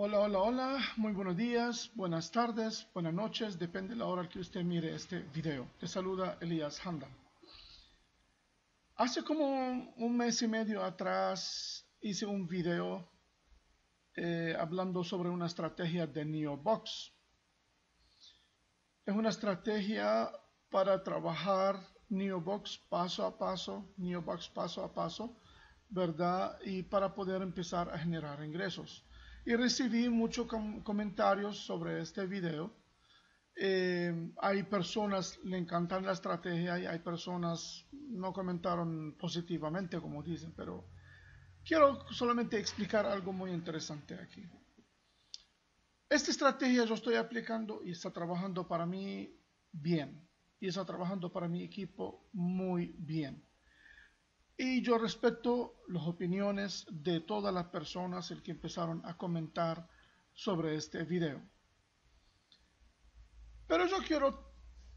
Hola, hola, hola, muy buenos días, buenas tardes, buenas noches, depende de la hora que usted mire este video. Te saluda Elías Handa. Hace como un mes y medio atrás hice un video eh, hablando sobre una estrategia de NeoBox. Es una estrategia para trabajar NeoBox paso a paso, NeoBox paso a paso, ¿verdad? Y para poder empezar a generar ingresos y recibí muchos comentarios sobre este video. Eh, hay personas le encantan la estrategia y hay personas no comentaron positivamente como dicen, pero quiero solamente explicar algo muy interesante aquí. Esta estrategia yo estoy aplicando y está trabajando para mí bien y está trabajando para mi equipo muy bien. Y yo respeto las opiniones de todas las personas el que empezaron a comentar sobre este video. Pero yo quiero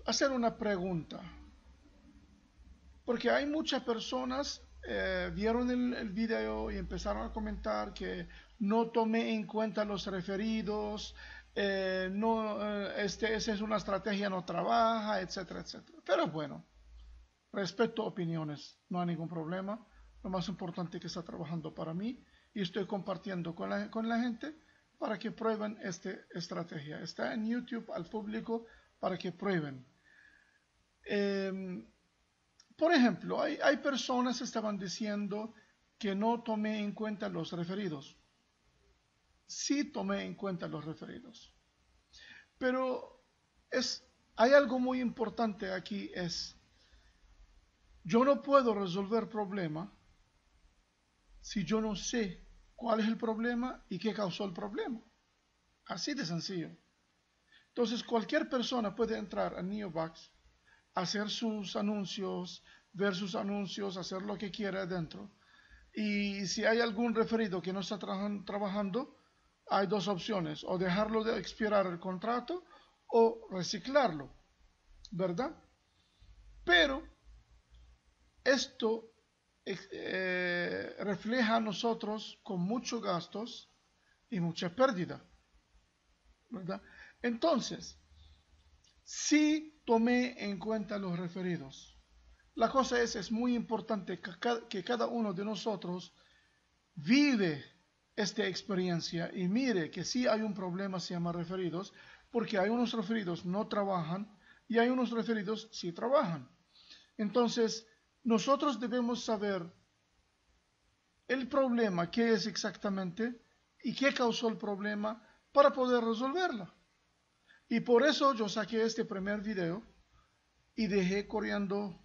hacer una pregunta. Porque hay muchas personas que eh, vieron el, video y empezaron a comentar que no tomé en cuenta los referidos, eh, no, eh, este, esa es una estrategia no trabaja, etcétera, etcétera. Pero bueno, Respeto opiniones, no hay ningún problema. Lo más importante es que está trabajando para mí y estoy compartiendo con la, gente para que prueben esta estrategia. Está en YouTube al público para que prueben. Em, por ejemplo, hay, personas que estaban diciendo que no tomé en cuenta los referidos. Sí tomé en cuenta los referidos. Pero es, hay algo muy importante aquí, es yo no puedo resolver problema si yo no sé cuál es el problema y qué causó el problema. Así de sencillo. Entonces cualquier persona puede entrar a Neobox, hacer sus anuncios, ver sus anuncios, hacer lo que quiera adentro. Y si hay algún referido que no está trabajando, hay dos opciones, o dejarlo de expirar el contrato o reciclarlo, ¿verdad? Pero esto eh, refleja a nosotros con muchos gastos y mucha pérdida. ¿verdad? Entonces, si tomé en cuenta los referidos, la cosa es, es muy importante que cada uno de nosotros vive esta experiencia y mire que si sí hay un problema, se llama referidos, porque hay unos referidos no trabajan y hay unos referidos sí trabajan. Entonces, nosotros debemos saber el problema, qué es exactamente y qué causó el problema para poder resolverla. Y por eso yo saqué este primer video y dejé corriendo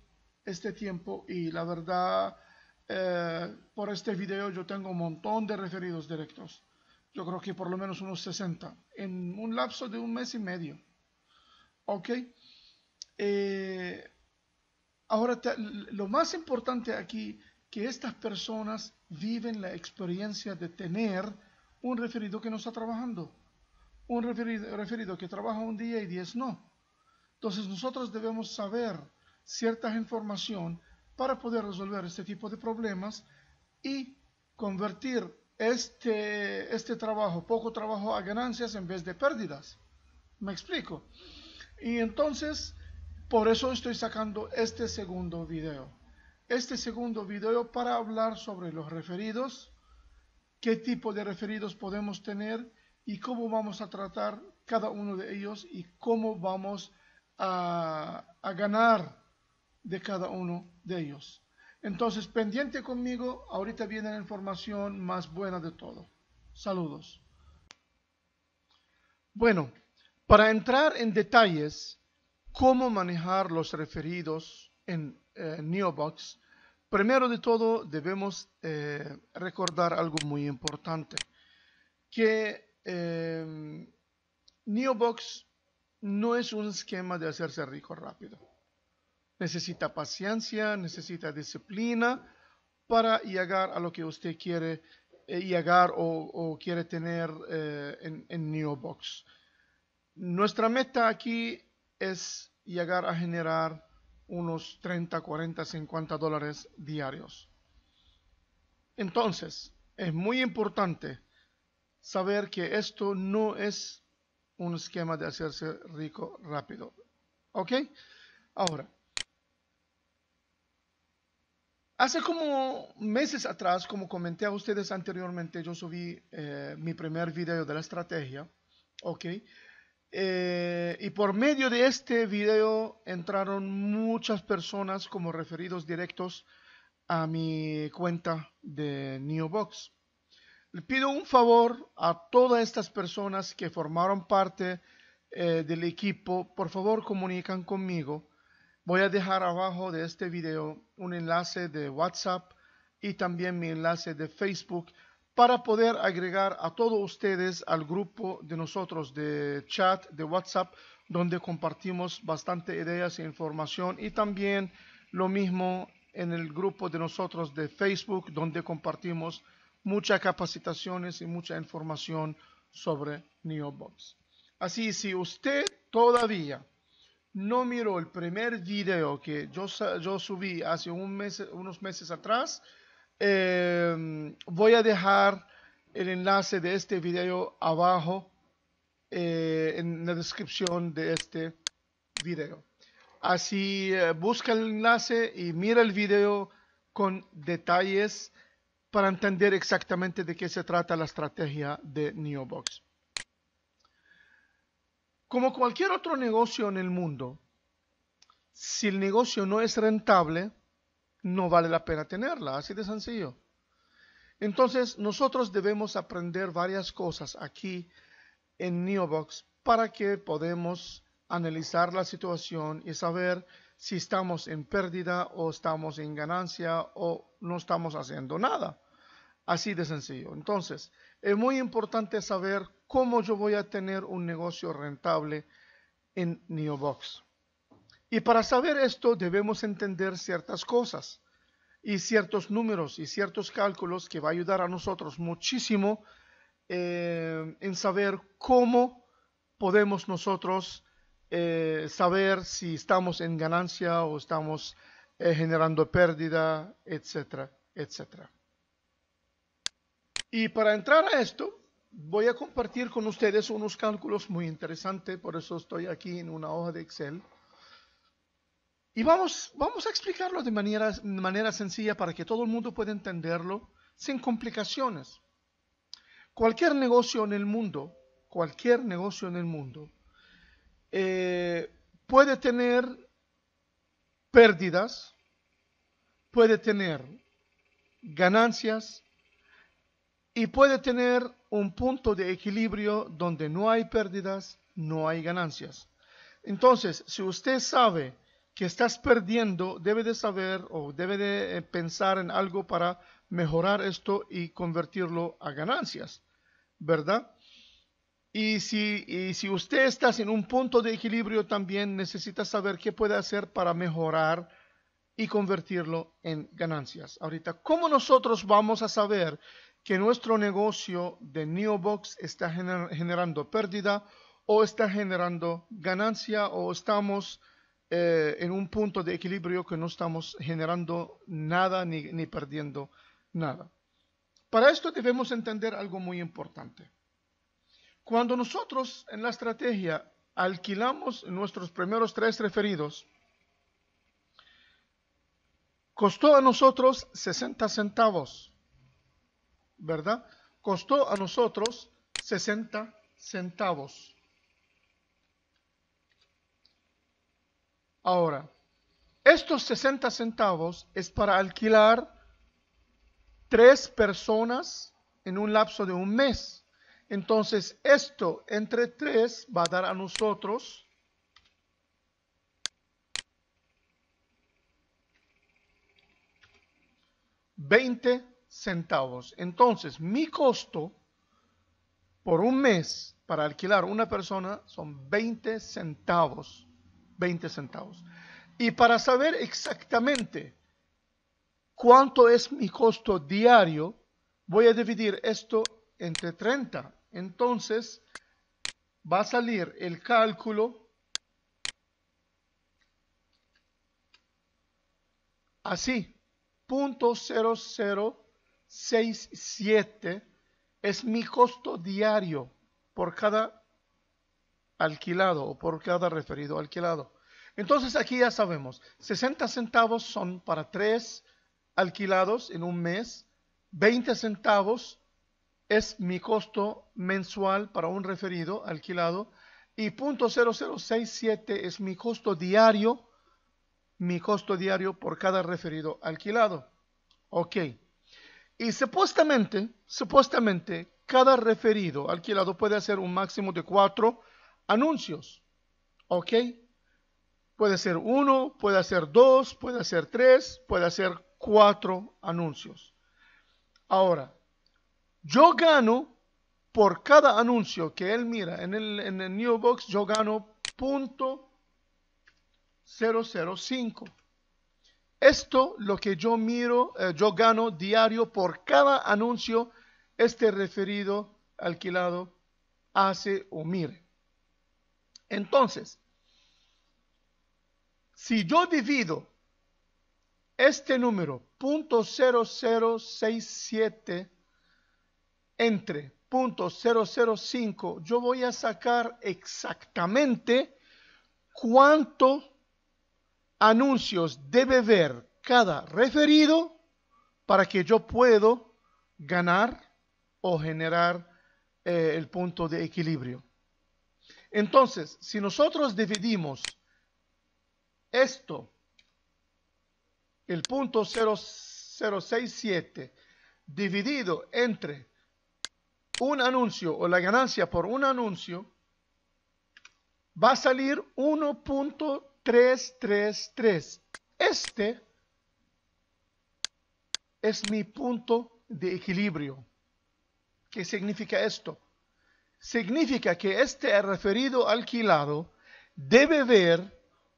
este tiempo y la verdad eh, por este video yo tengo un montón de referidos directos. Yo creo que por lo menos unos 60 en un lapso de un mes y medio. ¿Ok? Eh, Ahora, lo más importante aquí, que estas personas viven la experiencia de tener un referido que no está trabajando. Un referido, que trabaja un día y diez no. Entonces nosotros debemos saber cierta información para poder resolver este tipo de problemas y convertir este, este trabajo, poco trabajo, a ganancias en vez de pérdidas. ¿Me explico? Y entonces por eso estoy sacando este segundo video. Este segundo video para hablar sobre los referidos, qué tipo de referidos podemos tener y cómo vamos a tratar cada uno de ellos y cómo vamos a, ganar de cada uno de ellos. Entonces, pendiente conmigo, ahorita viene la información más buena de todo. Saludos. Bueno, para entrar en detalles cómo manejar los referidos en eh, Neobox, primero de todo debemos eh, recordar algo muy importante, que em, Neobox no es un esquema de hacerse rico rápido. Necesita paciencia, necesita disciplina para llegar a lo que usted quiere eh, llegar o, quiere tener en, en Neobox. Nuestra meta aquí es llegar a generar unos 30, 40, 50 dólares diarios. Entonces, es muy importante saber que esto no es un esquema de hacerse rico rápido. ¿Ok? Ahora, hace como meses atrás, como comenté a ustedes anteriormente, yo subí eh, mi primer video de la estrategia. ¿Ok? Eh, y por medio de este video entraron muchas personas como referidos directos a mi cuenta de Neobox. Le pido un favor a todas estas personas que formaron parte eh, del equipo, por favor comunican conmigo. Voy a dejar abajo de este video un enlace de WhatsApp y también mi enlace de Facebook para poder agregar a todos ustedes al grupo de nosotros de chat, de WhatsApp, donde compartimos bastante ideas e información y también lo mismo en el grupo de nosotros de Facebook, donde compartimos muchas capacitaciones y mucha información sobre NeoBox. Así, si usted todavía no miró el primer video que yo, subí hace unos meses atrás, Em, voy a dejar el enlace de este video abajo eh, en la descripción de este video. Así eh, busca el enlace y mira el video con detalles para entender exactamente de qué se trata la estrategia de Neobox. Como cualquier otro negocio en el mundo, si el negocio no es rentable, no vale la pena tenerla, así de sencillo. Entonces, nosotros debemos aprender varias cosas aquí en Neobox para que podamos analizar la situación y saber si estamos en pérdida o estamos en ganancia o no estamos haciendo nada. Así de sencillo. Entonces, es muy importante saber cómo yo voy a tener un negocio rentable en Neobox. Y para saber esto debemos entender ciertas cosas y ciertos números y ciertos cálculos que va a ayudar a nosotros muchísimo eh, en saber cómo podemos nosotros eh, saber si estamos en ganancia o estamos eh, generando pérdida, etcétera, etcétera. Y para entrar a esto, voy a compartir con ustedes unos cálculos muy interesantes, por eso estoy aquí en una hoja de Excel y vamos, vamos a explicarlo de manera, manera sencilla para que todo el mundo pueda entenderlo sin complicaciones. Cualquier negocio en el mundo, cualquier negocio en el mundo, eh, puede tener pérdidas, puede tener ganancias y puede tener un punto de equilibrio donde no hay pérdidas, no hay ganancias. Entonces, si usted sabe que estás perdiendo debe de saber o debe de eh, pensar en algo para mejorar esto y convertirlo a ganancias, ¿verdad? Y si, y si usted está en un punto de equilibrio también necesita saber qué puede hacer para mejorar y convertirlo en ganancias. Ahorita, ¿cómo nosotros vamos a saber que nuestro negocio de Neobox está generando pérdida o está generando ganancia o estamos eh, en un punto de equilibrio que no estamos generando nada ni, ni perdiendo nada. Para esto debemos entender algo muy importante. Cuando nosotros en la estrategia alquilamos nuestros primeros tres referidos, costó a nosotros 60 centavos, ¿verdad? Costó a nosotros 60 centavos. Ahora, estos 60 centavos es para alquilar tres personas en un lapso de un mes. Entonces, esto entre tres va a dar a nosotros $20 centavos. Entonces, mi costo por un mes para alquilar una persona son 20 centavos. 20 centavos. Y para saber exactamente cuánto es mi costo diario, voy a dividir esto entre 30. Entonces, va a salir el cálculo así. .0067 es mi costo diario por cada alquilado o por cada referido alquilado. Entonces aquí ya sabemos, 60 centavos son para tres alquilados en un mes, 20 centavos es mi costo mensual para un referido alquilado y .0067 es mi costo diario, mi costo diario por cada referido alquilado. Ok. Y supuestamente, supuestamente, cada referido alquilado puede hacer un máximo de 4 anuncios. ¿Ok? Puede ser uno, puede ser dos, puede ser tres, puede ser cuatro anuncios. Ahora, yo gano por cada anuncio que él mira en el, en New Box, yo gano punto 005. Esto lo que yo miro, eh, yo gano diario por cada anuncio este referido alquilado hace o mire. Entonces, si yo divido este número, 0.0067, entre 0.005, yo voy a sacar exactamente cuánto anuncios debe ver cada referido para que yo puedo ganar o generar eh, el punto de equilibrio. Entonces, si nosotros dividimos esto, el punto 0067, dividido entre un anuncio o la ganancia por un anuncio, va a salir 1.333. Este es mi punto de equilibrio. ¿Qué significa esto? significa que este referido alquilado debe ver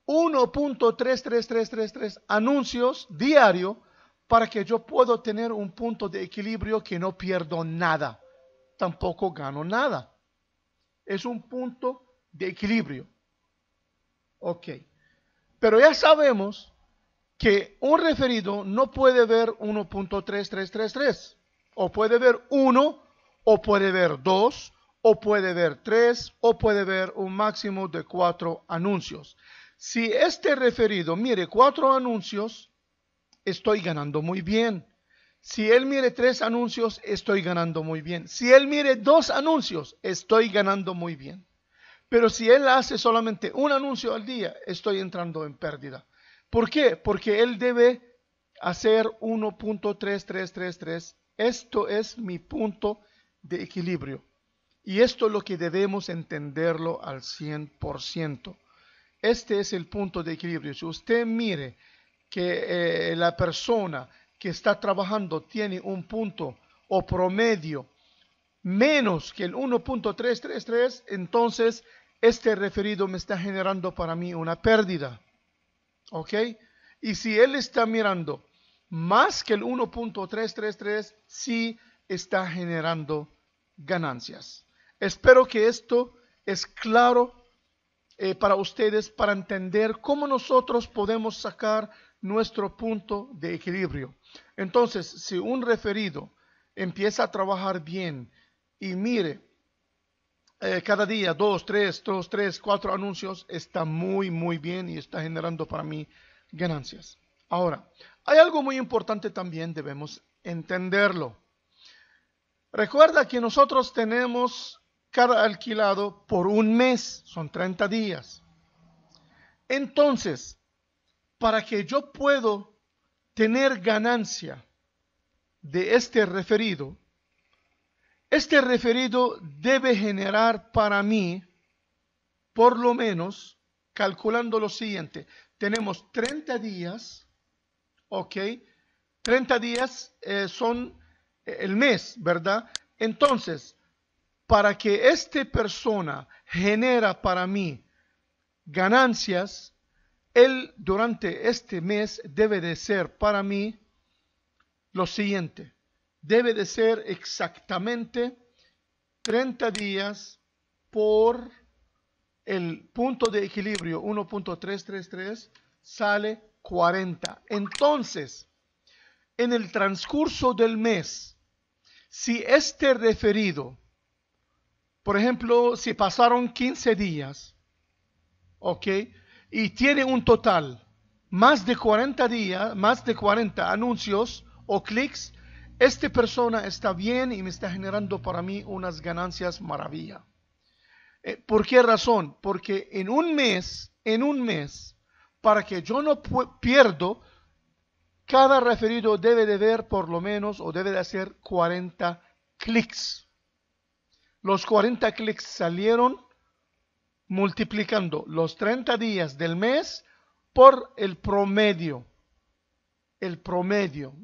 1.33333 anuncios diario para que yo pueda tener un punto de equilibrio que no pierdo nada, tampoco gano nada. Es un punto de equilibrio. Ok. Pero ya sabemos que un referido no puede ver 1.3333 o puede ver 1 o puede ver 2 o puede ver tres o puede ver un máximo de cuatro anuncios. Si este referido mire cuatro anuncios, estoy ganando muy bien. Si él mire tres anuncios, estoy ganando muy bien. Si él mire dos anuncios, estoy ganando muy bien. Pero si él hace solamente un anuncio al día, estoy entrando en pérdida. ¿Por qué? Porque él debe hacer 1.3333. Esto es mi punto de equilibrio. Y esto es lo que debemos entenderlo al 100%. Este es el punto de equilibrio. Si usted mire que eh, la persona que está trabajando tiene un punto o promedio menos que el 1.333, entonces este referido me está generando para mí una pérdida. ¿Ok? Y si él está mirando más que el 1.333, sí está generando ganancias. Espero que esto es claro eh, para ustedes para entender cómo nosotros podemos sacar nuestro punto de equilibrio. Entonces, si un referido empieza a trabajar bien y mire eh, cada día dos, tres, dos, tres, cuatro anuncios, está muy, muy bien y está generando para mí ganancias. Ahora, hay algo muy importante también, debemos entenderlo. Recuerda que nosotros tenemos cada alquilado por un mes, son 30 días. Entonces, para que yo pueda tener ganancia de este referido, este referido debe generar para mí, por lo menos, calculando lo siguiente, tenemos 30 días, ¿ok? 30 días eh, son eh, el mes, ¿verdad? Entonces, para que esta persona genera para mí ganancias, él durante este mes debe de ser para mí lo siguiente. Debe de ser exactamente 30 días por el punto de equilibrio 1.333 sale 40. Entonces, en el transcurso del mes, si este referido por ejemplo, si pasaron 15 días, ¿ok? Y tiene un total más de 40 días, más de 40 anuncios o clics, esta persona está bien y me está generando para mí unas ganancias maravilla. Eh, ¿Por qué razón? Porque en un mes, en un mes, para que yo no pierdo, cada referido debe de ver por lo menos o debe de hacer 40 clics. Los 40 clics salieron multiplicando los 30 días del mes por el promedio. El promedio.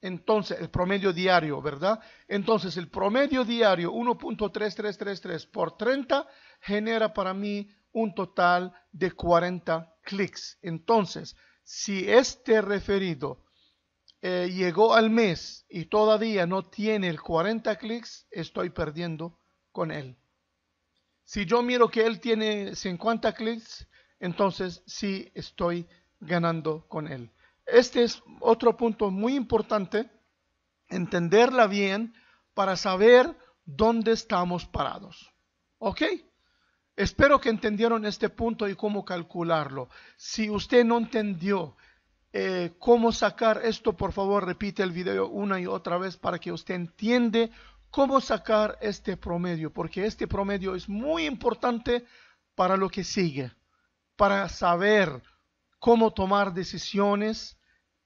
Entonces, el promedio diario, ¿verdad? Entonces, el promedio diario 1.3333 por 30 genera para mí un total de 40 clics. Entonces, si este referido eh, llegó al mes y todavía no tiene el 40 clics, estoy perdiendo con él. Si yo miro que él tiene 50 clics, entonces sí estoy ganando con él. Este es otro punto muy importante, entenderla bien para saber dónde estamos parados. ¿Ok? Espero que entendieron este punto y cómo calcularlo. Si usted no entendió eh, cómo sacar esto, por favor repite el video una y otra vez para que usted entiende cómo sacar este promedio, porque este promedio es muy importante para lo que sigue, para saber cómo tomar decisiones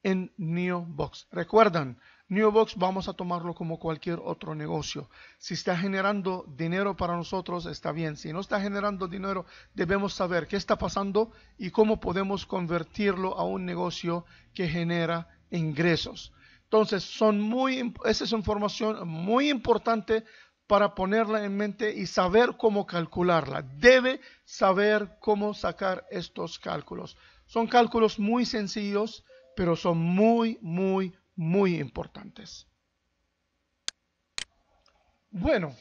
en NeoBox. Recuerdan, NeoBox vamos a tomarlo como cualquier otro negocio. Si está generando dinero para nosotros, está bien. Si no está generando dinero, debemos saber qué está pasando y cómo podemos convertirlo a un negocio que genera ingresos. Entonces, son muy, esa es información muy importante para ponerla en mente y saber cómo calcularla. Debe saber cómo sacar estos cálculos. Son cálculos muy sencillos, pero son muy, muy, muy importantes. Bueno,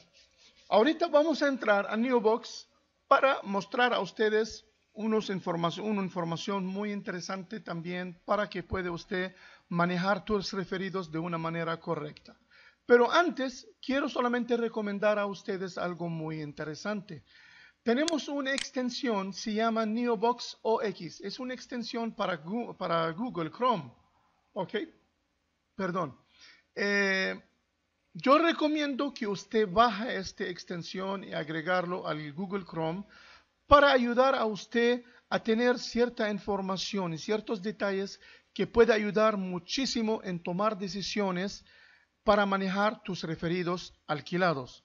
ahorita vamos a entrar a Newbox para mostrar a ustedes unos una información muy interesante también para que puede usted manejar tus referidos de una manera correcta. Pero antes, quiero solamente recomendar a ustedes algo muy interesante. Tenemos una extensión, se llama Neobox OX. Es una extensión para Google, para Google Chrome. ¿Ok? Perdón. Eh, yo recomiendo que usted baje esta extensión y agregarlo al Google Chrome para ayudar a usted a tener cierta información y ciertos detalles que puede ayudar muchísimo en tomar decisiones para manejar tus referidos alquilados.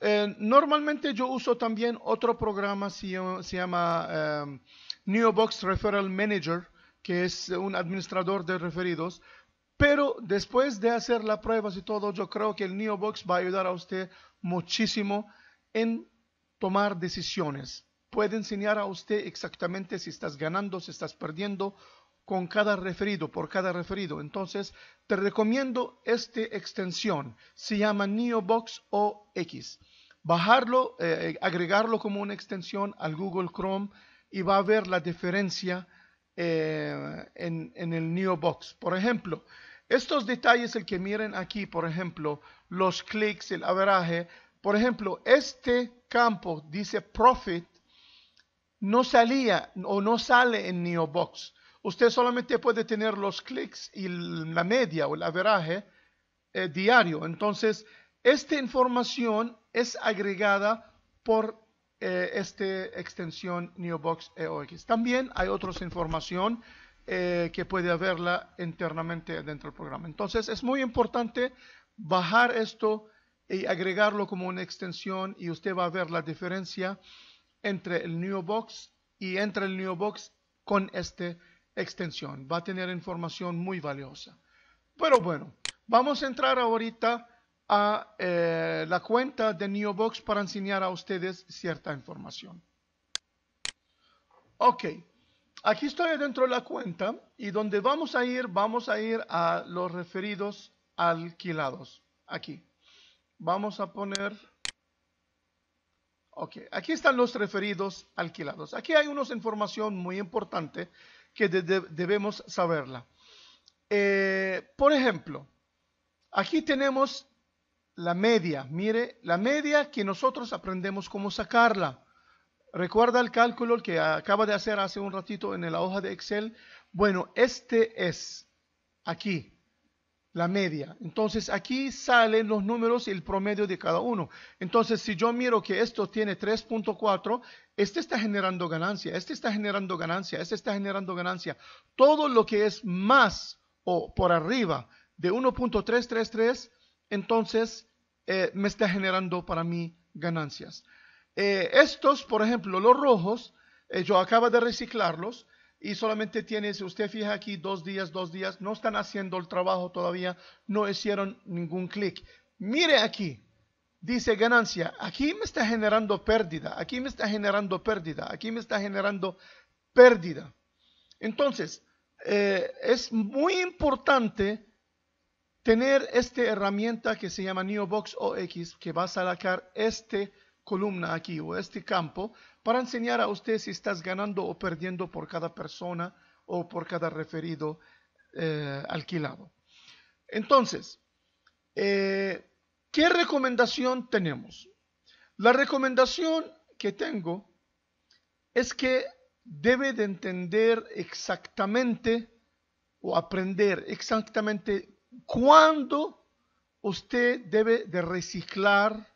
Eh, normalmente yo uso también otro programa, se, se llama em, NeoBox Referral Manager, que es un administrador de referidos, pero después de hacer las pruebas y todo, yo creo que el NeoBox va a ayudar a usted muchísimo en tomar decisiones. Puede enseñar a usted exactamente si estás ganando, si estás perdiendo con cada referido, por cada referido. Entonces, te recomiendo esta extensión. Se llama NeoBox OX. Bajarlo, eh, agregarlo como una extensión al Google Chrome y va a ver la diferencia eh, en, el NeoBox. Por ejemplo, estos detalles, el que miren aquí, por ejemplo, los clics, el averaje. Por ejemplo, este campo dice Profit, no salía o no sale en NeoBox Usted solamente puede tener los clics y la media o el averaje eh, diario. Entonces, esta información es agregada por eh, esta extensión Neobox EOX. También hay otra información eh, que puede haberla internamente dentro del programa. Entonces, es muy importante bajar esto y agregarlo como una extensión y usted va a ver la diferencia entre el Neobox y entre el Neobox con este extensión. Va a tener información muy valiosa. Pero bueno, vamos a entrar ahorita a eh, la cuenta de NeoBox para enseñar a ustedes cierta información. Ok, aquí estoy dentro de la cuenta y donde vamos a ir, vamos a ir a los referidos alquilados. Aquí. Vamos a poner... Ok, aquí están los referidos alquilados. Aquí hay unos información muy importante que debemos saberla. Eh, por ejemplo, aquí tenemos la media. Mire, la media que nosotros aprendemos cómo sacarla. Recuerda el cálculo que acaba de hacer hace un ratito en la hoja de Excel. Bueno, este es aquí la media. Entonces aquí salen los números y el promedio de cada uno. Entonces si yo miro que esto tiene 3.4, este está generando ganancia, este está generando ganancia, este está generando ganancia. Todo lo que es más o por arriba de 1.333, entonces eh, me está generando para mí ganancias. Eh, estos, por ejemplo, los rojos, eh, yo acabo de reciclarlos y solamente tiene, si usted fija aquí, dos días, dos días, no están haciendo el trabajo todavía, no hicieron ningún clic. Mire aquí, dice ganancia, aquí me está generando pérdida, aquí me está generando pérdida, aquí me está generando pérdida. Entonces, eh, es muy importante tener esta herramienta que se llama NeoBox OX, que va a sacar esta columna aquí o este campo para enseñar a usted si estás ganando o perdiendo por cada persona o por cada referido eh, alquilado. Entonces, eh, ¿Qué recomendación tenemos? La recomendación que tengo es que debe de entender exactamente o aprender exactamente cuándo usted debe de reciclar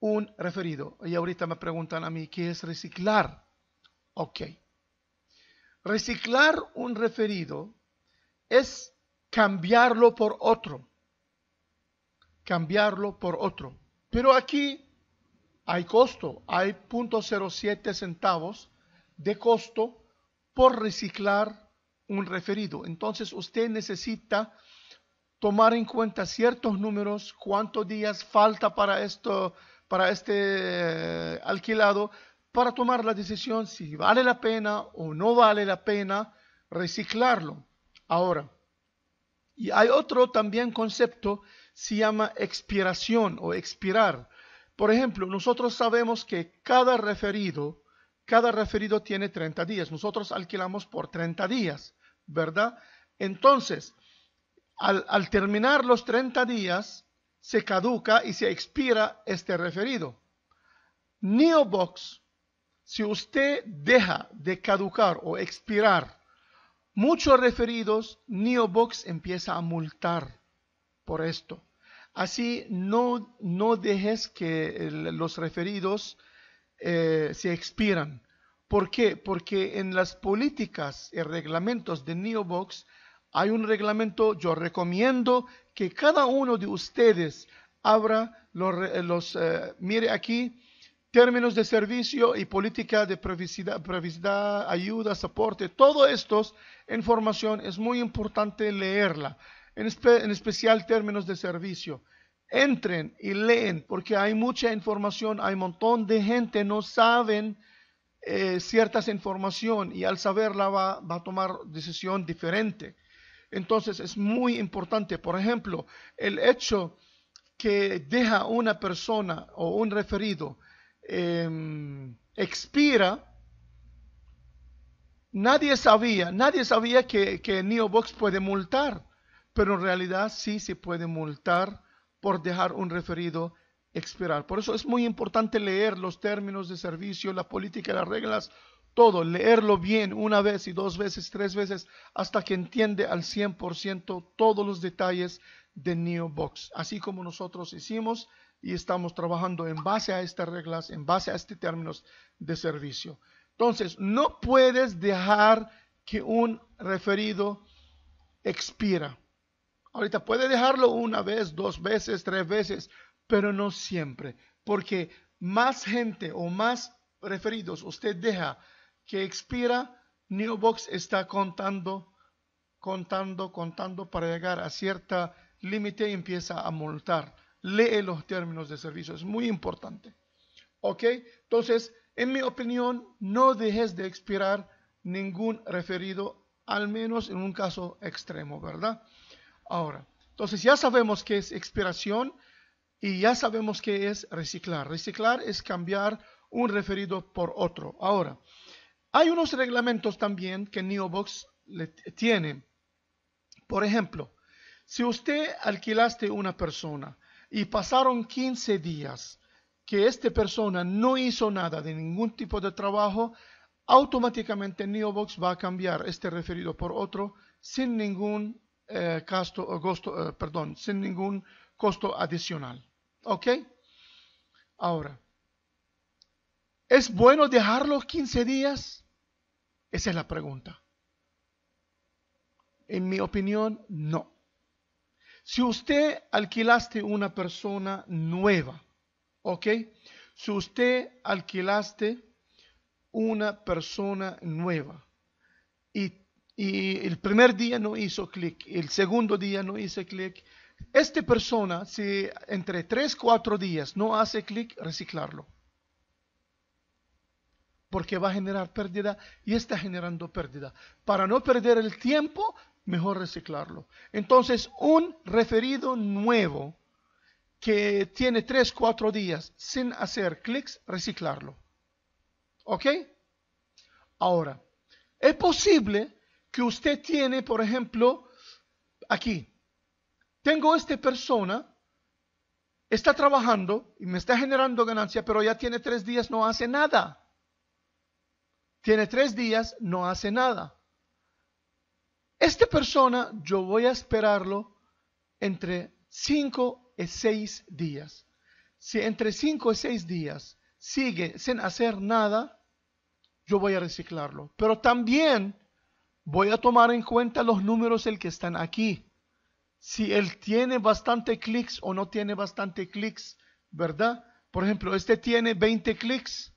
un referido. Y ahorita me preguntan a mí, ¿qué es reciclar? Ok. Reciclar un referido es cambiarlo por otro cambiarlo por otro. Pero aquí hay costo, hay 0.07 centavos de costo por reciclar un referido. Entonces usted necesita tomar en cuenta ciertos números, cuántos días falta para esto, para este eh, alquilado, para tomar la decisión si vale la pena o no vale la pena reciclarlo. Ahora, y hay otro también concepto se llama expiración o expirar. Por ejemplo, nosotros sabemos que cada referido, cada referido tiene 30 días. Nosotros alquilamos por 30 días, ¿verdad? Entonces, al, terminar los 30 días, se caduca y se expira este referido. Neobox, si usted deja de caducar o expirar muchos referidos, Neobox empieza a multar por esto. Así no, dejes que los referidos eh, se expiran. ¿Por qué? Porque en las políticas y reglamentos de Neobox hay un reglamento, yo recomiendo que cada uno de ustedes abra los, eh, mire aquí, términos de servicio y política de privacidad, ayuda, soporte, todo esto, información es muy importante leerla en, especial términos de servicio. Entren y leen, porque hay mucha información, hay un montón de gente, no saben eh, ciertas información y al saberla va, a tomar decisión diferente. Entonces es muy importante, por ejemplo, el hecho que deja una persona o un referido em, expira, nadie sabía, nadie sabía que, que Neobox puede multar pero en realidad sí se puede multar por dejar un referido expirar. Por eso es muy importante leer los términos de servicio, la política, las reglas, todo, leerlo bien una vez y dos veces, tres veces, hasta que entiende al 100% todos los detalles de NeoBox, así como nosotros hicimos y estamos trabajando en base a estas reglas, en base a estos términos de servicio. Entonces, no puedes dejar que un referido expira. Ahorita puede dejarlo una vez, dos veces, tres veces, pero no siempre, porque más gente o más referidos usted deja que expira, Newbox está contando, contando, contando para llegar a cierta límite y empieza a multar. Lee los términos de servicio, es muy importante. ¿Ok? Entonces, en mi opinión, no dejes de expirar ningún referido, al menos en un caso extremo, ¿verdad? Ahora, entonces ya sabemos que es expiración y ya sabemos que es reciclar. Reciclar es cambiar un referido por otro. Ahora, hay unos reglamentos también que Neobox le tiene. Por ejemplo, si usted alquilaste una persona y pasaron 15 días que esta persona no hizo nada de ningún tipo de trabajo, automáticamente Neobox va a cambiar este referido por otro sin ningún eh, costo, eh, eh, perdón, sin ningún costo adicional. ¿Ok? Ahora, ¿es bueno dejar 15 días? Esa es la pregunta. En mi opinión, no. Si usted alquilaste una persona nueva, ¿ok? Si usted alquilaste una persona nueva y y el primer día no hizo clic, el segundo día no hizo clic. Esta persona, si entre 3, 4 días no hace clic, reciclarlo. Porque va a generar pérdida y está generando pérdida. Para no perder el tiempo, mejor reciclarlo. Entonces, un referido nuevo que tiene 3, 4 días sin hacer clics, reciclarlo. ¿Ok? Ahora, es posible que usted tiene, por ejemplo, aquí. Tengo esta persona, está trabajando y me está generando ganancia, pero ya tiene tres días, no hace nada. Tiene tres días, no hace nada. Esta persona yo voy a esperarlo entre cinco y seis días. Si entre cinco y seis días sigue sin hacer nada, yo voy a reciclarlo. Pero también voy a tomar en cuenta los números el que están aquí. Si él tiene bastante clics o no tiene bastante clics, ¿verdad? Por ejemplo, este tiene 20 clics,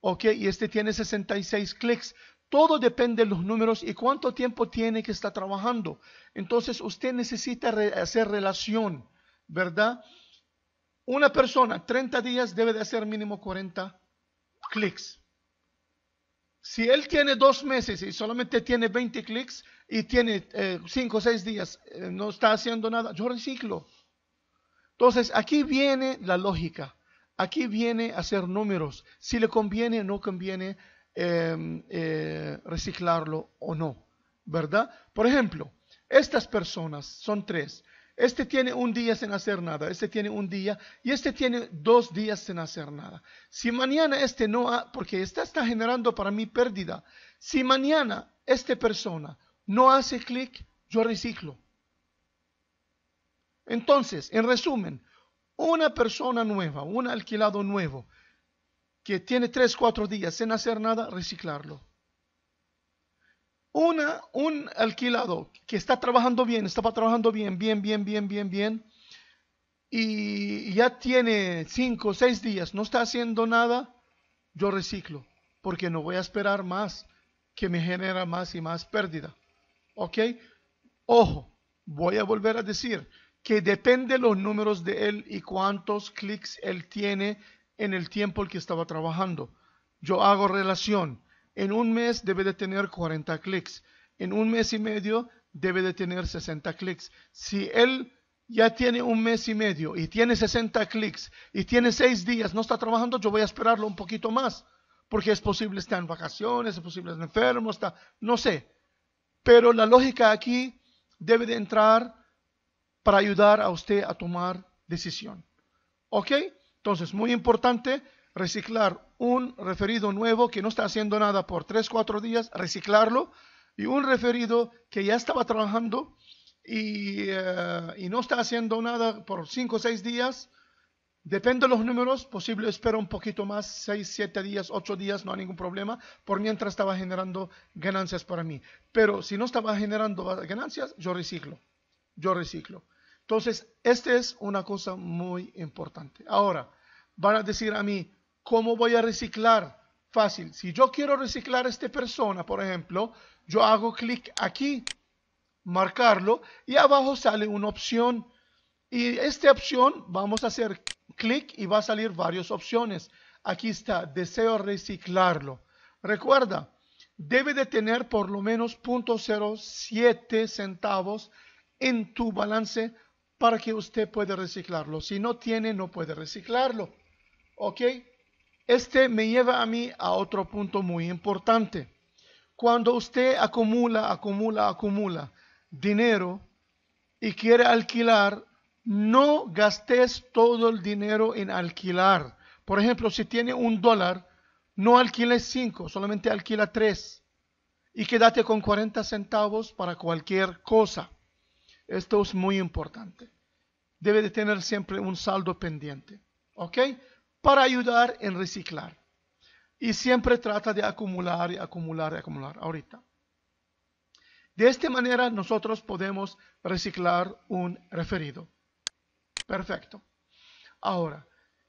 ¿ok? Y este tiene 66 clics. Todo depende de los números y cuánto tiempo tiene que estar trabajando. Entonces usted necesita hacer relación, ¿verdad? Una persona, 30 días, debe de hacer mínimo 40 clics. Si él tiene dos meses y solamente tiene 20 clics y tiene eh, cinco o seis días, eh, no está haciendo nada, yo reciclo. Entonces, aquí viene la lógica. Aquí viene hacer números. Si le conviene, o no conviene em, eh, reciclarlo o no. ¿Verdad? Por ejemplo, estas personas son tres. Este tiene un día sin hacer nada, este tiene un día y este tiene dos días sin hacer nada. Si mañana este no, ha, porque esta está generando para mí pérdida. Si mañana esta persona no hace clic, yo reciclo. Entonces, en resumen, una persona nueva, un alquilado nuevo, que tiene tres, cuatro días sin hacer nada, reciclarlo un alquilado que está trabajando bien, estaba trabajando bien, bien, bien, bien, bien, bien, y ya tiene cinco o seis días, no está haciendo nada, yo reciclo, porque no voy a esperar más, que me genera más y más pérdida. ¿Ok? Ojo, voy a volver a decir que depende los números de él y cuántos clics él tiene en el tiempo el que estaba trabajando. Yo hago relación en un mes debe de tener 40 clics. En un mes y medio debe de tener 60 clics. Si él ya tiene un mes y medio y tiene 60 clics y tiene 6 días, no está trabajando, yo voy a esperarlo un poquito más. Porque es posible esté en vacaciones, es posible esté enfermo, está, no sé. Pero la lógica aquí debe de entrar para ayudar a usted a tomar decisión. ¿Ok? Entonces, muy importante reciclar un referido nuevo que no está haciendo nada por 3, 4 días, reciclarlo, y un referido que ya estaba trabajando y, eh, no está haciendo nada por cinco o 6 días, depende de los números, posible espero un poquito más, seis, siete días, ocho días, no hay ningún problema, por mientras estaba generando ganancias para mí. Pero si no estaba generando ganancias, yo reciclo, yo reciclo. Entonces, esta es una cosa muy importante. Ahora, van a decir a mí, ¿Cómo voy a reciclar? Fácil. Si yo quiero reciclar a esta persona, por ejemplo, yo hago clic aquí, marcarlo, y abajo sale una opción. Y esta opción, vamos a hacer clic y va a salir varias opciones. Aquí está, deseo reciclarlo. Recuerda, debe de tener por lo menos 0.07 centavos en tu balance para que usted pueda reciclarlo. Si no tiene, no puede reciclarlo. ¿Ok? Este me lleva a mí a otro punto muy importante. Cuando usted acumula, acumula, acumula dinero y quiere alquilar, no gastes todo el dinero en alquilar. Por ejemplo, si tiene un dólar, no alquiles cinco, solamente alquila tres. Y quédate con 40 centavos para cualquier cosa. Esto es muy importante. Debe de tener siempre un saldo pendiente. ¿Ok? para ayudar en reciclar. Y siempre trata de acumular y acumular y acumular ahorita. De esta manera nosotros podemos reciclar un referido. Perfecto. Ahora,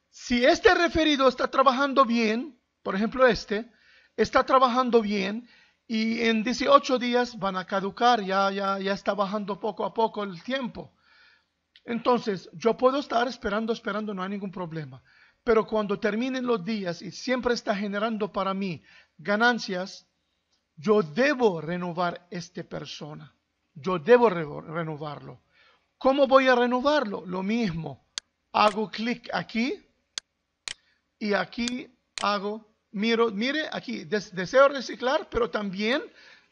si este referido está trabajando bien, por ejemplo este, está trabajando bien y en 18 días van a caducar, ya, ya, ya está bajando poco a poco el tiempo. Entonces, yo puedo estar esperando, esperando, no hay ningún problema. Pero cuando terminen los días y siempre está generando para mí ganancias, yo debo renovar esta persona. Yo debo renovarlo. ¿Cómo voy a renovarlo? Lo mismo. Hago clic aquí y aquí hago, miro, mire aquí, deseo reciclar, pero también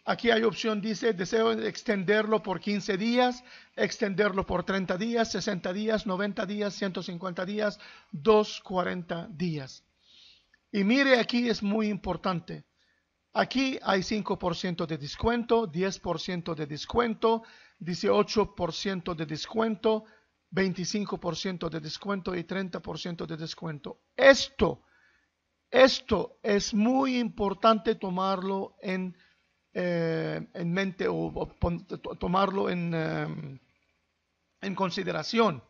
Aquí hay opción, dice, deseo extenderlo por 15 días, extenderlo por 30 días, 60 días, 90 días, 150 días, 240 días. Y mire, aquí es muy importante. Aquí hay 5% de descuento, 10% de descuento, 18% de descuento, 25% de descuento y 30% de descuento. Esto, esto es muy importante tomarlo en eh, en mente o, tomarlo en, em, en consideración.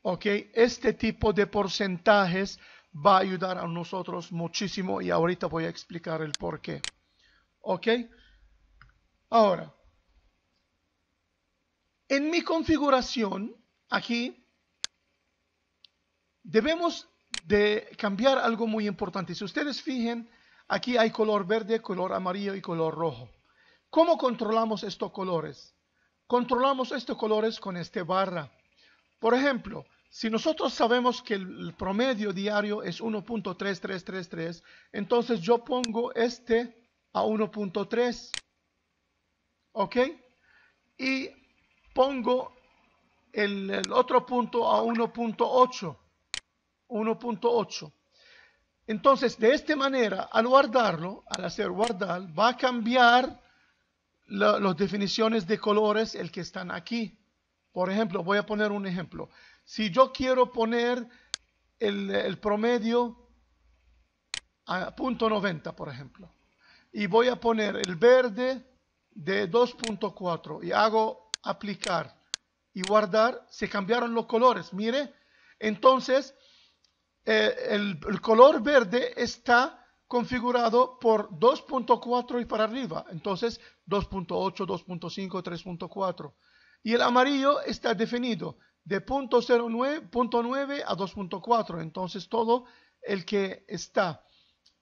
¿Ok? Este tipo de porcentajes va a ayudar a nosotros muchísimo y ahorita voy a explicar el por qué. ¿Ok? Ahora, en mi configuración, aquí, debemos de cambiar algo muy importante. Si ustedes fijen, Aquí hay color verde, color amarillo y color rojo. ¿Cómo controlamos estos colores? Controlamos estos colores con esta barra. Por ejemplo, si nosotros sabemos que el promedio diario es 1.3333, entonces yo pongo este a 1.3. ¿Ok? Y pongo el, el otro punto a 1.8. 1.8. Entonces, de esta manera, al guardarlo, al hacer guardar, va a cambiar las definiciones de colores, el que están aquí. Por ejemplo, voy a poner un ejemplo. Si yo quiero poner el, promedio a punto .90, por ejemplo, y voy a poner el verde de 2.4 y hago aplicar y guardar, se cambiaron los colores. Mire, entonces eh, el, color verde está configurado por 2.4 y para arriba, entonces 2.8, 2.5, 3.4. Y el amarillo está definido de 0.9 a 2.4, entonces todo el que está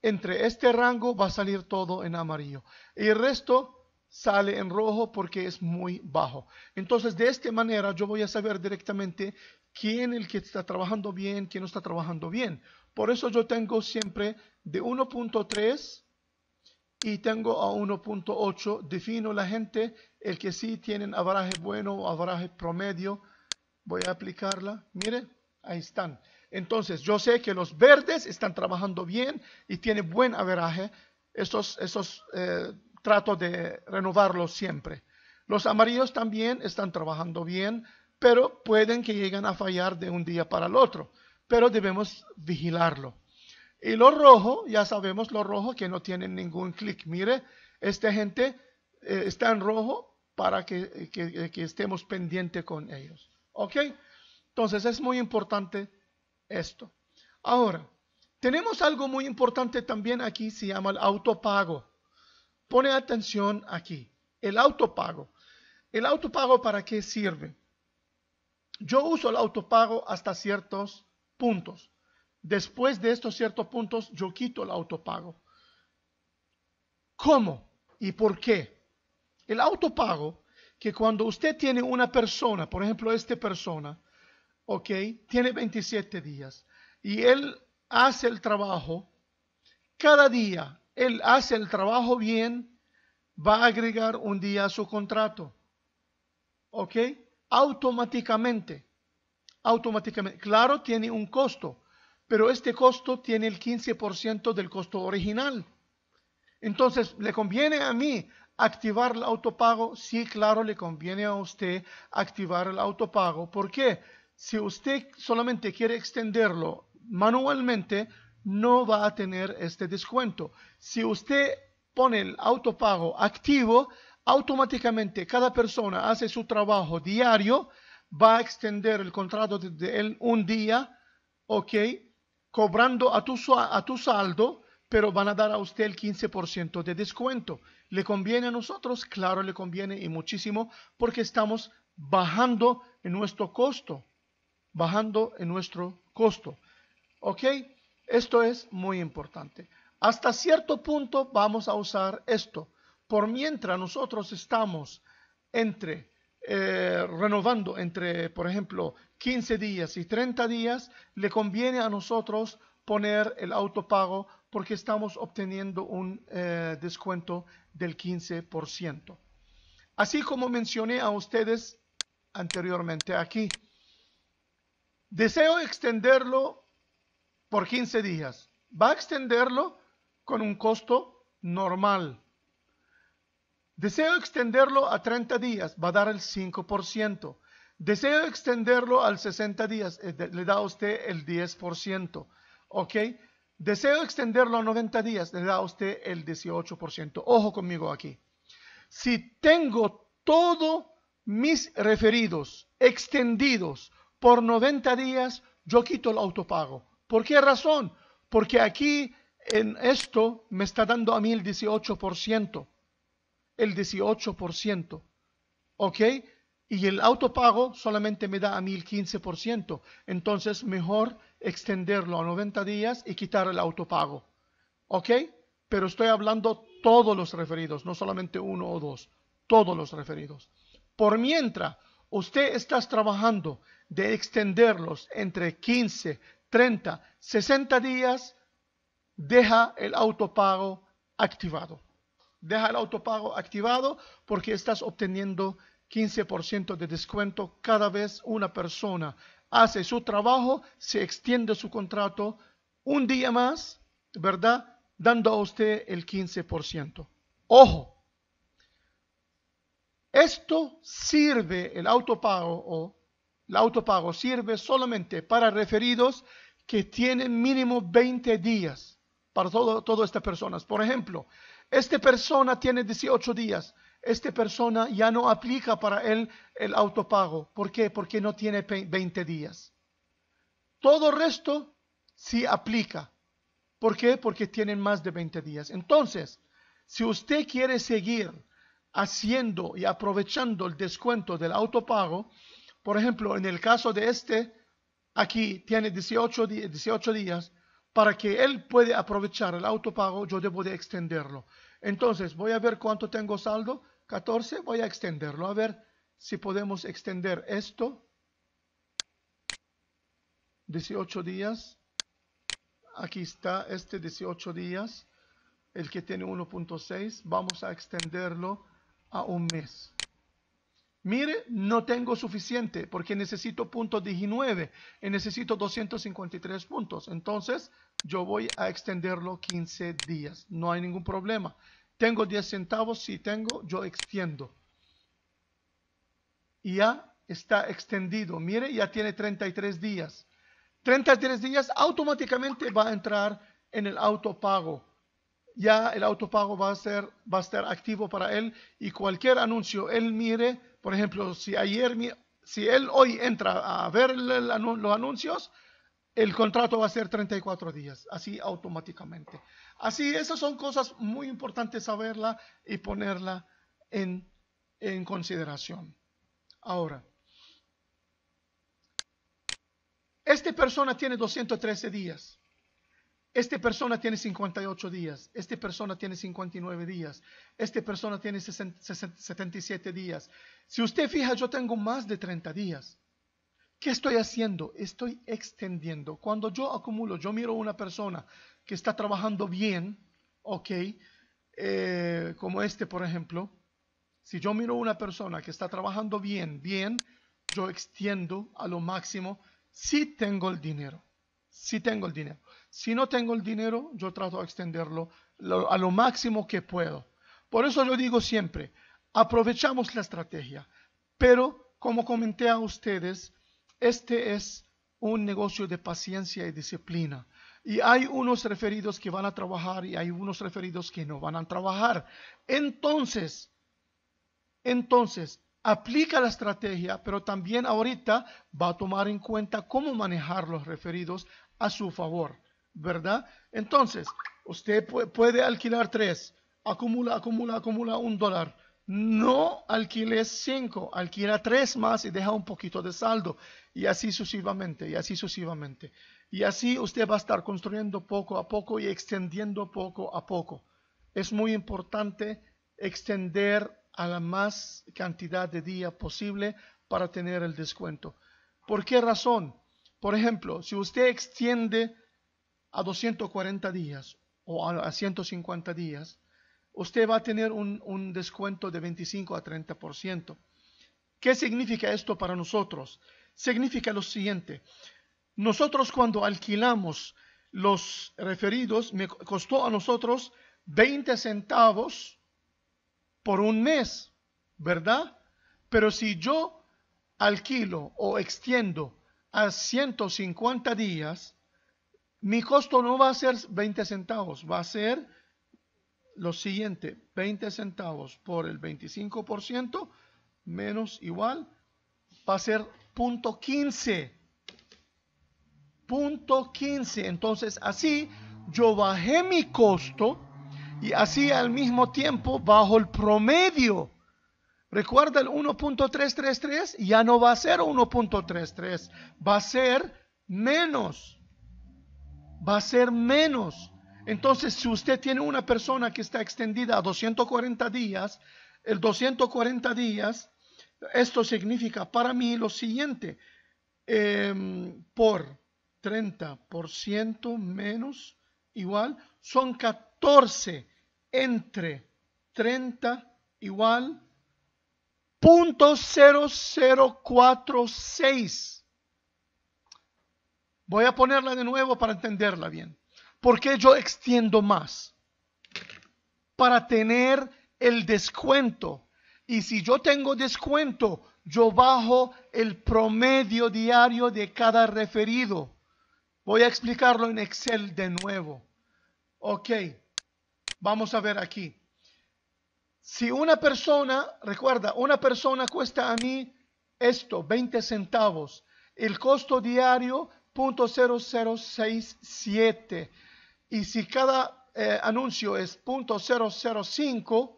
entre este rango va a salir todo en amarillo. Y el resto sale en rojo porque es muy bajo. Entonces de esta manera yo voy a saber directamente quién el que está trabajando bien, quién no está trabajando bien. Por eso yo tengo siempre de 1.3 y tengo a 1.8. Defino la gente, el que sí tienen averaje bueno o averaje promedio. Voy a aplicarla. Mire, ahí están. Entonces, yo sé que los verdes están trabajando bien y tienen buen averaje. Esos, esos eh, trato de renovarlos siempre. Los amarillos también están trabajando bien pero pueden que lleguen a fallar de un día para el otro, pero debemos vigilarlo. Y lo rojo, ya sabemos lo rojo que no tienen ningún clic. Mire, esta gente eh, está en rojo para que, estemos pendientes con ellos. ¿Ok? Entonces es muy importante esto. Ahora, tenemos algo muy importante también aquí, se llama el autopago. Pone atención aquí, el autopago. ¿El autopago para qué sirve? Yo uso el autopago hasta ciertos puntos. Después de estos ciertos puntos, yo quito el autopago. ¿Cómo y por qué? El autopago, que cuando usted tiene una persona, por ejemplo, esta persona, ¿ok? Tiene 27 días y él hace el trabajo, cada día él hace el trabajo bien, va a agregar un día a su contrato. ¿Ok? automáticamente. Automáticamente. Claro, tiene un costo, pero este costo tiene el 15% del costo original. Entonces, ¿le conviene a mí activar el autopago? Sí, claro, le conviene a usted activar el autopago. porque Si usted solamente quiere extenderlo manualmente, no va a tener este descuento. Si usted pone el autopago activo, automáticamente cada persona hace su trabajo diario, va a extender el contrato de él un día, ¿ok? Cobrando a tu, a tu saldo, pero van a dar a usted el 15% de descuento. ¿Le conviene a nosotros? Claro, le conviene y muchísimo porque estamos bajando en nuestro costo, bajando en nuestro costo. ¿Ok? Esto es muy importante. Hasta cierto punto vamos a usar esto por mientras nosotros estamos entre eh, renovando entre, por ejemplo, 15 días y 30 días, le conviene a nosotros poner el autopago porque estamos obteniendo un eh, descuento del 15%. Así como mencioné a ustedes anteriormente aquí, deseo extenderlo por 15 días. Va a extenderlo con un costo normal. Deseo extenderlo a 30 días, va a dar el 5%. Deseo extenderlo al 60 eh, días, le da a usted el 10%. ¿Ok? Deseo extenderlo a 90 días, le da a usted el 18%. Ojo conmigo aquí. Si tengo todos mis referidos extendidos por 90 días, yo quito el autopago. ¿Por qué razón? Porque aquí en esto me está dando a mí el 18% el 18%. ¿Ok? Y el autopago solamente me da a mí el 15%. Entonces, mejor extenderlo a 90 días y quitar el autopago. ¿Ok? Pero estoy hablando todos los referidos, no solamente uno o dos, todos los referidos. Por mientras, usted está trabajando de extenderlos entre 15, 30, 60 días, deja el autopago activado deja el autopago activado porque estás obteniendo 15% de descuento cada vez una persona hace su trabajo, se extiende su contrato un día más, ¿verdad? Dando a usted el 15%. Ojo, esto sirve, el autopago o el autopago sirve solamente para referidos que tienen mínimo 20 días para todas estas personas. Por ejemplo, esta persona tiene 18 días. Esta persona ya no aplica para él el autopago. ¿Por qué? Porque no tiene 20 días. Todo resto sí aplica. ¿Por qué? Porque tienen más de 20 días. Entonces, si usted quiere seguir haciendo y aprovechando el descuento del autopago, por ejemplo, en el caso de este, aquí tiene 18, 18 días, para que él pueda aprovechar el autopago, yo debo de extenderlo. Entonces, voy a ver cuánto tengo saldo. 14, voy a extenderlo. A ver si podemos extender esto. 18 días. Aquí está este 18 días, el que tiene 1.6. Vamos a extenderlo a un mes. Mire, no tengo suficiente porque necesito punto 19 y necesito 253 puntos. Entonces, yo voy a extenderlo 15 días. No hay ningún problema. Tengo 10 centavos, si tengo, yo extiendo. Y ya está extendido. Mire, ya tiene 33 días. 33 días automáticamente va a entrar en el autopago ya el autopago va a, ser, va a estar activo para él y cualquier anuncio él mire por ejemplo, si ayer, si él hoy entra a ver los anuncios, el contrato va a ser 34 días, así automáticamente. Así, esas son cosas muy importantes saberla y ponerla en, en consideración. Ahora, esta persona tiene 213 días. Esta persona tiene 58 días, esta persona tiene 59 días, esta persona tiene 77 días. Si usted fija, yo tengo más de 30 días. ¿Qué estoy haciendo? Estoy extendiendo. Cuando yo acumulo, yo miro una persona que está trabajando bien, ok, eh, como este, por ejemplo. Si yo miro una persona que está trabajando bien, bien, yo extiendo a lo máximo si tengo el dinero si tengo el dinero. Si no tengo el dinero, yo trato de extenderlo a lo máximo que puedo. Por eso yo digo siempre, aprovechamos la estrategia, pero como comenté a ustedes, este es un negocio de paciencia y disciplina. Y hay unos referidos que van a trabajar y hay unos referidos que no van a trabajar. Entonces, entonces, aplica la estrategia, pero también ahorita va a tomar en cuenta cómo manejar los referidos a su favor, ¿verdad? Entonces, usted puede alquilar tres, acumula, acumula, acumula un dólar. No alquiles cinco, alquila tres más y deja un poquito de saldo. Y así sucesivamente, y así sucesivamente. Y así usted va a estar construyendo poco a poco y extendiendo poco a poco. Es muy importante extender a la más cantidad de día posible para tener el descuento. ¿Por qué razón? Por ejemplo, si usted extiende a 240 días o a 150 días, usted va a tener un, descuento de 25 a 30%. ¿Qué significa esto para nosotros? Significa lo siguiente. Nosotros cuando alquilamos los referidos, me costó a nosotros 20 centavos por un mes, ¿verdad? Pero si yo alquilo o extiendo a 150 días, mi costo no va a ser 20 centavos, va a ser lo siguiente, 20 centavos por el 25% menos igual va a ser punto 15. 15. Entonces así yo bajé mi costo y así al mismo tiempo bajo el promedio Recuerda el 1.333 ya no va a ser 1.33, va a ser menos. Va a ser menos. Entonces, si usted tiene una persona que está extendida a 240 días, el 240 días, esto significa para mí lo siguiente, em, por 30% menos igual, son 14 entre 30 igual .0046. Voy a ponerla de nuevo para entenderla bien. ¿Por qué yo extiendo más? Para tener el descuento. Y si yo tengo descuento, yo bajo el promedio diario de cada referido. Voy a explicarlo en Excel de nuevo. Ok, vamos a ver aquí. Si una persona, recuerda, una persona cuesta a mí esto, 20 centavos. El costo diario, 0.0067. Y si cada eh, anuncio es 0.005,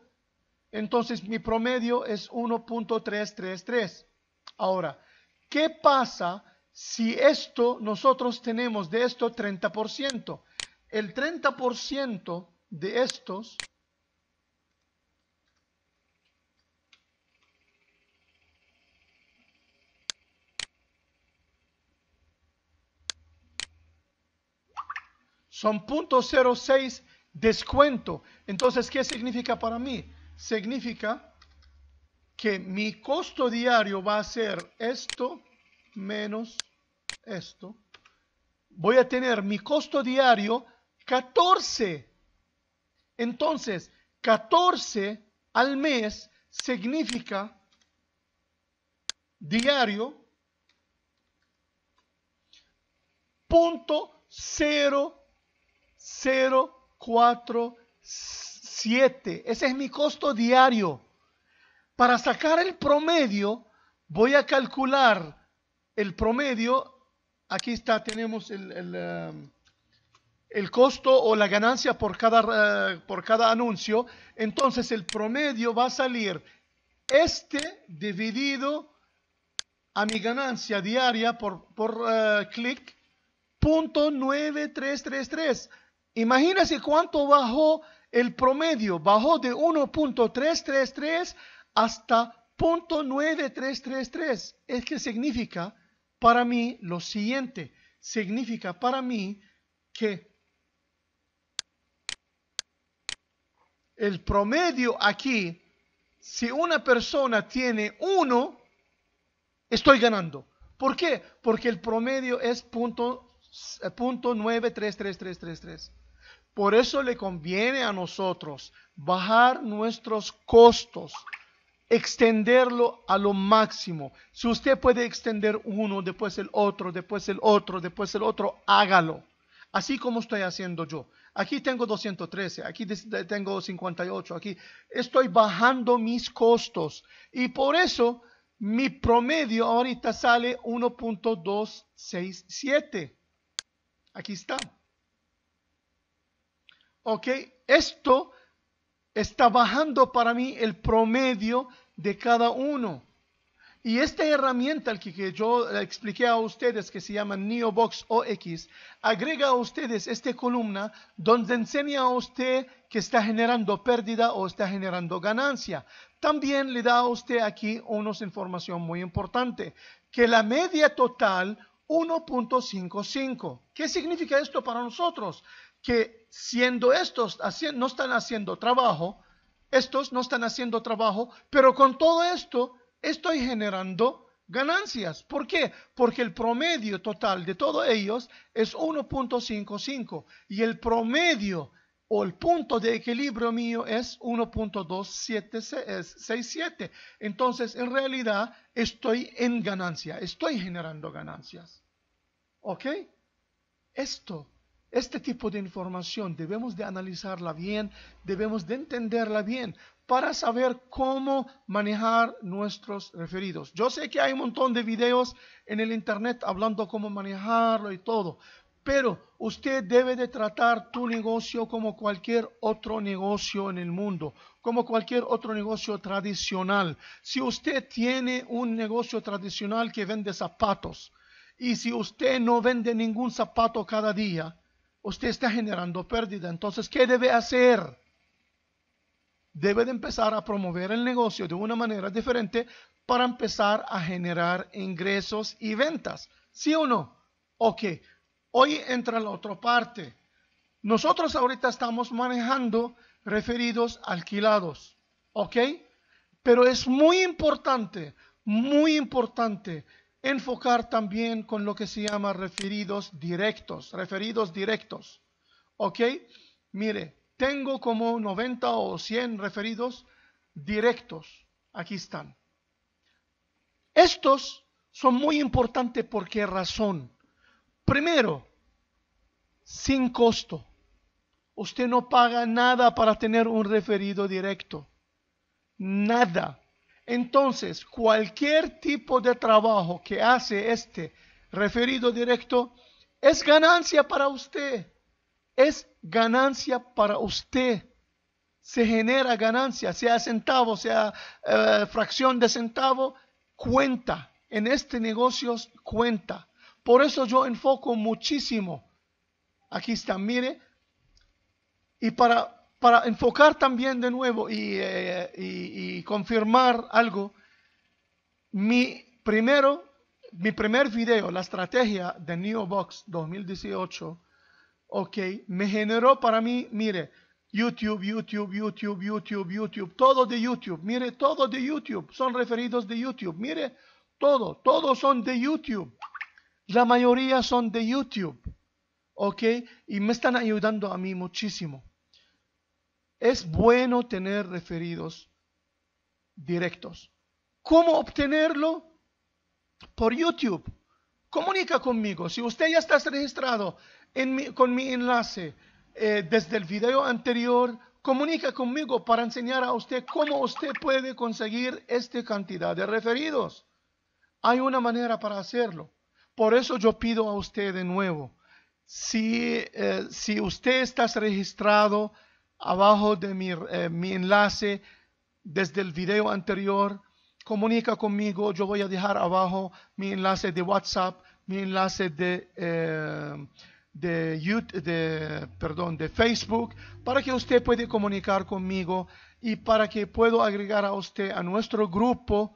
entonces mi promedio es 1.333. Ahora, ¿qué pasa si esto nosotros tenemos de esto 30%? El 30% de estos son 0.06 descuento. Entonces, ¿qué significa para mí? Significa que mi costo diario va a ser esto menos esto. Voy a tener mi costo diario 14. Entonces, 14 al mes significa diario punto cero 047. Ese es mi costo diario. Para sacar el promedio, voy a calcular el promedio. Aquí está, tenemos el, um, costo o la ganancia por cada, uh, por cada anuncio. Entonces el promedio va a salir este dividido a mi ganancia diaria por, por uh, clic, 9333. Imagínense cuánto bajó el promedio. Bajó de 1.333 hasta 0.9333. Es que significa para mí lo siguiente. Significa para mí que el promedio aquí, si una persona tiene 1, estoy ganando. ¿Por qué? Porque el promedio es punto, eh, por eso le conviene a nosotros bajar nuestros costos, extenderlo a lo máximo. Si usted puede extender uno, después el otro, después el otro, después el otro, hágalo. Así como estoy haciendo yo. Aquí tengo 213, aquí tengo 58, aquí estoy bajando mis costos. Y por eso mi promedio ahorita sale 1.267. Aquí está. ¿Ok? Esto está bajando para mí el promedio de cada uno. Y esta herramienta que, que yo expliqué a ustedes, que se llama NeoBox OX, agrega a ustedes esta columna donde enseña a usted que está generando pérdida o está generando ganancia. También le da a usted aquí una información muy importante, que la media total 1.55. ¿Qué significa esto para nosotros? que siendo estos no están haciendo trabajo, estos no están haciendo trabajo, pero con todo esto estoy generando ganancias. ¿Por qué? Porque el promedio total de todos ellos es 1.55 y el promedio o el punto de equilibrio mío es 1.2767. Entonces, en realidad, estoy en ganancia, estoy generando ganancias. ¿Ok? Esto este tipo de información debemos de analizarla bien, debemos de entenderla bien para saber cómo manejar nuestros referidos. Yo sé que hay un montón de videos en el internet hablando cómo manejarlo y todo, pero usted debe de tratar tu negocio como cualquier otro negocio en el mundo, como cualquier otro negocio tradicional. Si usted tiene un negocio tradicional que vende zapatos y si usted no vende ningún zapato cada día, usted está generando pérdida. Entonces, ¿qué debe hacer? Debe de empezar a promover el negocio de una manera diferente para empezar a generar ingresos y ventas. ¿Sí o no? Ok, hoy entra la otra parte. Nosotros ahorita estamos manejando referidos alquilados. ¿Ok? Pero es muy importante, muy importante enfocar también con lo que se llama referidos directos, referidos directos. ¿Ok? Mire, tengo como 90 o 100 referidos directos. Aquí están. Estos son muy importantes por qué razón. Primero, sin costo. Usted no paga nada para tener un referido directo. Nada. Entonces, cualquier tipo de trabajo que hace este referido directo es ganancia para usted. Es ganancia para usted. Se genera ganancia, sea centavo, sea eh, fracción de centavo, cuenta. En este negocio cuenta. Por eso yo enfoco muchísimo. Aquí está, mire. Y para para enfocar también de nuevo eh, y, confirmar algo, mi primero, mi primer video, la estrategia de NeoBox 2018, ok, me generó para mí, mire, YouTube, YouTube, YouTube, YouTube, YouTube, todo de YouTube, mire, todo de YouTube, son referidos de YouTube, mire, todo, todos son de YouTube, la mayoría son de YouTube, ok, y me están ayudando a mí muchísimo es bueno tener referidos directos. ¿Cómo obtenerlo? Por YouTube. Comunica conmigo. Si usted ya está registrado en con mi enlace eh, desde el video anterior, comunica conmigo para enseñar a usted cómo usted puede conseguir esta cantidad de referidos. Hay una manera para hacerlo. Por eso yo pido a usted de nuevo, si eh, usted está registrado abajo de mi, eh, mi enlace desde el video anterior. Comunica conmigo, yo voy a dejar abajo mi enlace de WhatsApp, mi enlace de, eh, de, de, perdón, de Facebook, para que usted pueda comunicar conmigo y para que pueda agregar a usted a nuestro grupo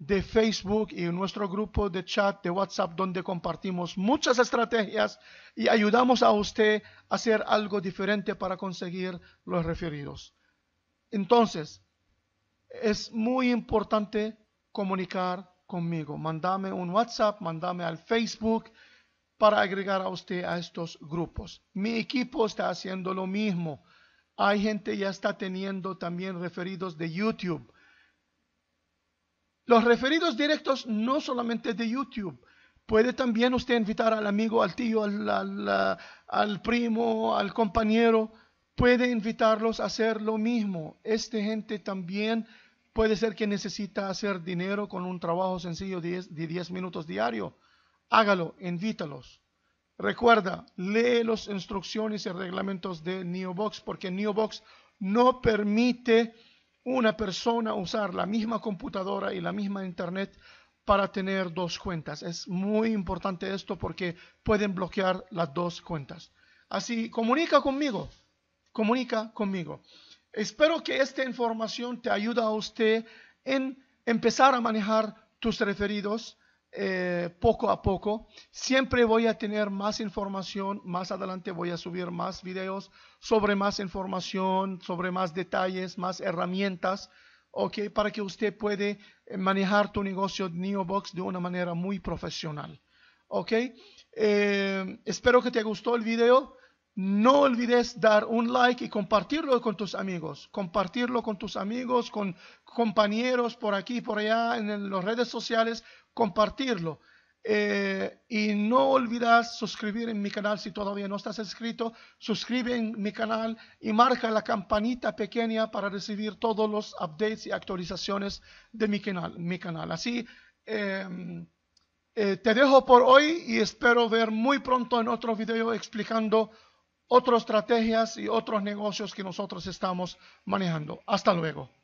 de Facebook y nuestro grupo de chat de WhatsApp donde compartimos muchas estrategias y ayudamos a usted a hacer algo diferente para conseguir los referidos. Entonces, es muy importante comunicar conmigo. Mándame un WhatsApp, mandame al Facebook para agregar a usted a estos grupos. Mi equipo está haciendo lo mismo. Hay gente ya está teniendo también referidos de YouTube los referidos directos no solamente de YouTube. Puede también usted invitar al amigo, al tío, al, primo, al compañero. Puede invitarlos a hacer lo mismo. Este gente también puede ser que necesita hacer dinero con un trabajo sencillo de 10 minutos diario. Hágalo, invítalos. Recuerda, lee las instrucciones y reglamentos de NeoBox porque NeoBox no permite una persona usar la misma computadora y la misma internet para tener dos cuentas. Es muy importante esto porque pueden bloquear las dos cuentas. Así, comunica conmigo, comunica conmigo. Espero que esta información te ayude a usted en empezar a manejar tus referidos eh, poco a poco. Siempre voy a tener más información, más adelante voy a subir más videos sobre más información, sobre más detalles, más herramientas, ¿ok? Para que usted puede eh, manejar tu negocio Neobox de una manera muy profesional, ¿ok? Eh, espero que te gustó el video. No olvides dar un like y compartirlo con tus amigos. Compartirlo con tus amigos, con compañeros por aquí, por allá, en las redes sociales compartirlo. Eh, y no olvides suscribir en mi canal si todavía no estás inscrito. Suscribe en mi canal y marca la campanita pequeña para recibir todos los updates y actualizaciones de mi canal. Mi canal. Así em, eh, te dejo por hoy y espero ver muy pronto en otro video explicando otras estrategias y otros negocios que nosotros estamos manejando. Hasta luego.